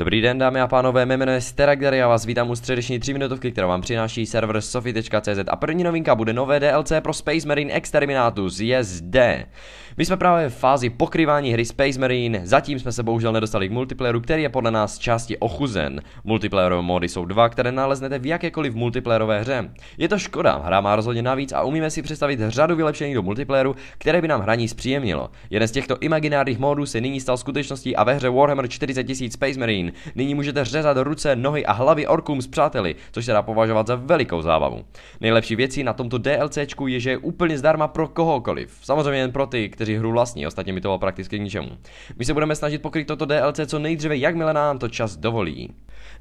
Dobrý den dámy a pánové, mé jméno je Steragdar, a vás vítám u středeční 3 minutovky, kterou vám přináší server sofi.cz a první novinka bude nové DLC pro Space Marine Exterminatus, je zde. My jsme právě v fázi pokrývání hry Space Marine, zatím jsme se bohužel nedostali k multiplayeru, který je podle nás části ochuzen. Multiplayerové mody jsou dva, které naleznete v jakékoliv multiplayerové hře. Je to škoda, hra má rozhodně navíc a umíme si představit řadu vylepšení do multiplayeru, které by nám hraní zpříjemnilo. Jeden z těchto imaginárních módů se nyní stal skutečností a ve hře Warhammer 40 000 Space Marine. Nyní můžete řezat ruce, nohy a hlavy orkům s přáteli, což se dá považovat za velikou zábavu. Nejlepší věcí na tomto DLCčku je, že je úplně zdarma pro kohokoliv. Samozřejmě jen pro ty, kteří kteří hru vlastní, ostatně mi to prakticky k ničemu. My se budeme snažit pokryt toto DLC co nejdříve, jakmile nám to čas dovolí.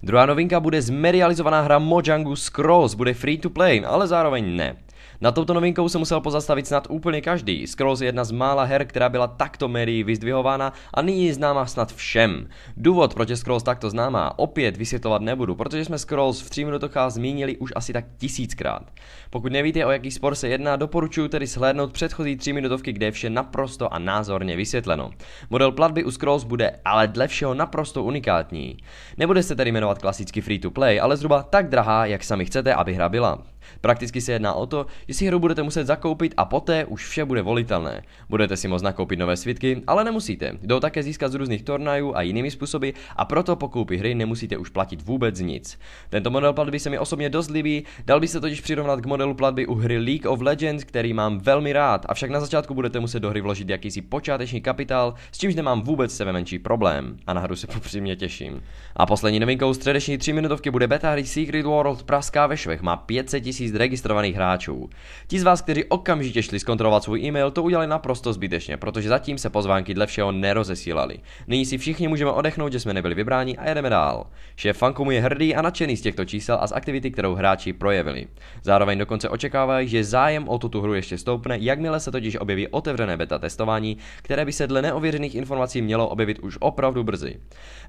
Druhá novinka bude zmerializovaná hra Mojangu Scrolls, bude free to play, ale zároveň ne. Na touto novinkou se musel pozastavit snad úplně každý. Scrolls je jedna z mála her, která byla takto médií vyzdvihována a nyní je známá snad všem. Důvod, proč je Scrolls takto známá, opět vysvětlovat nebudu, protože jsme Scrolls v 3 minutách zmínili už asi tak tisíckrát. Pokud nevíte, o jaký spor se jedná, doporučuji tedy shlédnout předchozí 3 minutovky, kde je vše naprosto a názorně vysvětleno. Model platby u Scrolls bude ale dle všeho naprosto unikátní. Nebude se tedy jmenovat klasicky free to play, ale zhruba tak drahá, jak sami chcete, aby hra byla. Prakticky se jedná o to, že si hru budete muset zakoupit a poté už vše bude volitelné. Budete si moct nakoupit nové svitky, ale nemusíte. Jdou také získat z různých turnajů a jinými způsoby a proto po koupi hry nemusíte už platit vůbec nic. Tento model platby se mi osobně dost líbí, dal by se totiž přirovnat k modelu platby u hry League of Legends, který mám velmi rád, avšak na začátku budete muset do hry vložit jakýsi počáteční kapitál, s čímž nemám vůbec sebe menší problém a na hru se popřímně těším. A poslední novinkou středeční 3 minutovky bude beta hry Secret World praská ve švech, má 500 000 tisíc registrovaných hráčů. Ti z vás, kteří okamžitě šli zkontrolovat svůj e-mail, to udělali naprosto zbytečně, protože zatím se pozvánky dle všeho nerozesílaly. Nyní si všichni můžeme odechnout, že jsme nebyli vybráni a jedeme dál. Šéf Fankomu je hrdý a nadšený z těchto čísel a z aktivity, kterou hráči projevili. Zároveň dokonce očekávají, že zájem o tuto hru ještě stoupne, jakmile se totiž objeví otevřené beta testování, které by se dle neověřených informací mělo objevit už opravdu brzy.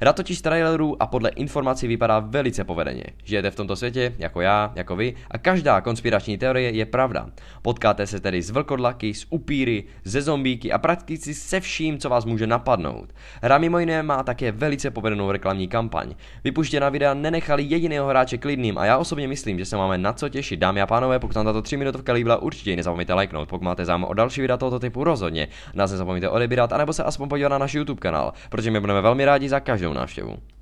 Hra totiž trailerů a podle informací vypadá velice povedeně. Žijete v tomto světě, jako já, jako vy, a Každá konspirační teorie je pravda. Potkáte se tedy s vlkodlaky, s upíry, ze zombíky a prakticky se vším, co vás může napadnout. Hra mimo jiné má také velice povedenou reklamní kampaň. Vypuštěná videa nenechali jediného hráče klidným a já osobně myslím, že se máme na co těšit. Dámy a pánové, pokud tam tato 3 minutovka líbila, určitě nezapomeňte lajknout. Pokud máte zájem o další videa tohoto typu, rozhodně nás nezapomeňte odebírat, anebo se aspoň podívat na náš YouTube kanál, protože my budeme velmi rádi za každou návštěvu.